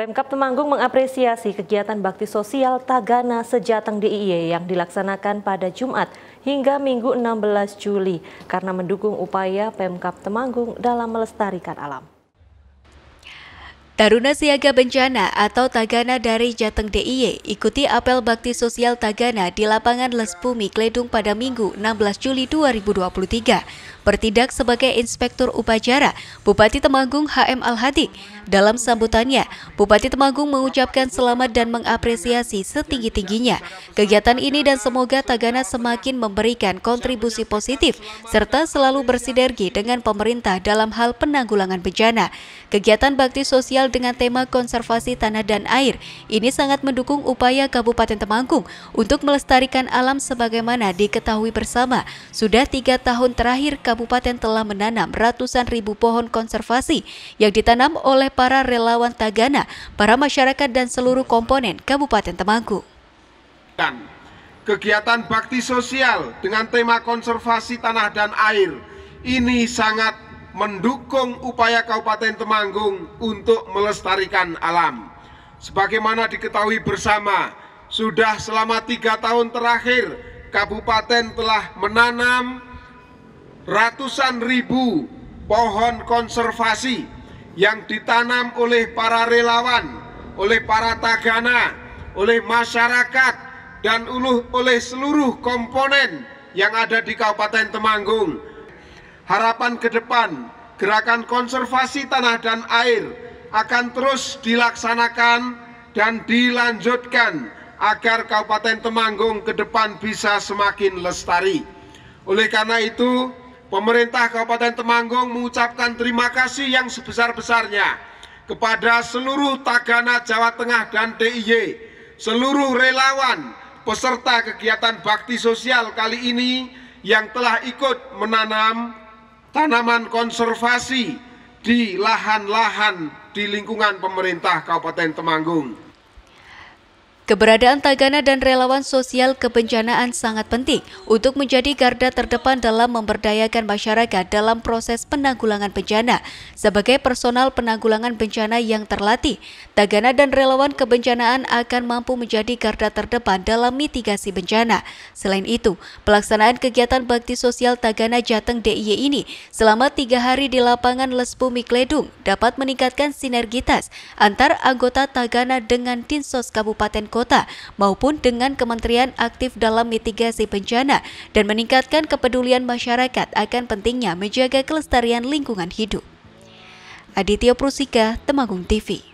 Pemkap Temanggung mengapresiasi kegiatan bakti sosial Tagana Sejateng DIY yang dilaksanakan pada Jumat hingga Minggu 16 Juli karena mendukung upaya Pemkap Temanggung dalam melestarikan alam. Taruna Siaga Bencana atau Tagana dari Jateng DIY ikuti apel bakti sosial Tagana di lapangan Les Bumi Kledung pada Minggu 16 Juli 2023 bertindak sebagai Inspektur Upacara Bupati Temanggung HM Al-Hadi. Dalam sambutannya, Bupati Temanggung mengucapkan selamat dan mengapresiasi setinggi-tingginya kegiatan ini dan semoga Tagana semakin memberikan kontribusi positif serta selalu bersinergi dengan pemerintah dalam hal penanggulangan bencana. Kegiatan bakti sosial dengan tema konservasi tanah dan air ini sangat mendukung upaya Kabupaten Temanggung untuk melestarikan alam sebagaimana diketahui bersama. Sudah tiga tahun terakhir Kabupaten Kabupaten telah menanam ratusan ribu pohon konservasi yang ditanam oleh para relawan Tagana, para masyarakat dan seluruh komponen Kabupaten Temanggung. Dan kegiatan bakti sosial dengan tema konservasi tanah dan air ini sangat mendukung upaya Kabupaten Temanggung untuk melestarikan alam. Sebagaimana diketahui bersama, sudah selama tiga tahun terakhir Kabupaten telah menanam ratusan ribu pohon konservasi yang ditanam oleh para relawan, oleh para tagana, oleh masyarakat, dan oleh seluruh komponen yang ada di Kabupaten Temanggung. Harapan ke depan, gerakan konservasi tanah dan air akan terus dilaksanakan dan dilanjutkan agar Kabupaten Temanggung ke depan bisa semakin lestari. Oleh karena itu, pemerintah Kabupaten Temanggung mengucapkan terima kasih yang sebesar-besarnya kepada seluruh Tagana Jawa Tengah dan DIY, seluruh relawan peserta kegiatan bakti sosial kali ini yang telah ikut menanam tanaman konservasi di lahan-lahan di lingkungan pemerintah Kabupaten Temanggung. Keberadaan Tagana dan relawan sosial kebencanaan sangat penting untuk menjadi garda terdepan dalam memberdayakan masyarakat dalam proses penanggulangan bencana. Sebagai personal penanggulangan bencana yang terlatih, Tagana dan relawan kebencanaan akan mampu menjadi garda terdepan dalam mitigasi bencana. Selain itu, pelaksanaan kegiatan bakti sosial Tagana Jateng DIY ini selama tiga hari di lapangan Lesbumi Kledung dapat meningkatkan sinergitas antar anggota Tagana dengan Dinsos Kabupaten Kota Kota maupun dengan kementerian aktif dalam mitigasi bencana dan meningkatkan kepedulian masyarakat akan pentingnya menjaga kelestarian lingkungan hidup. Aditya Prusika, Temanggung TV.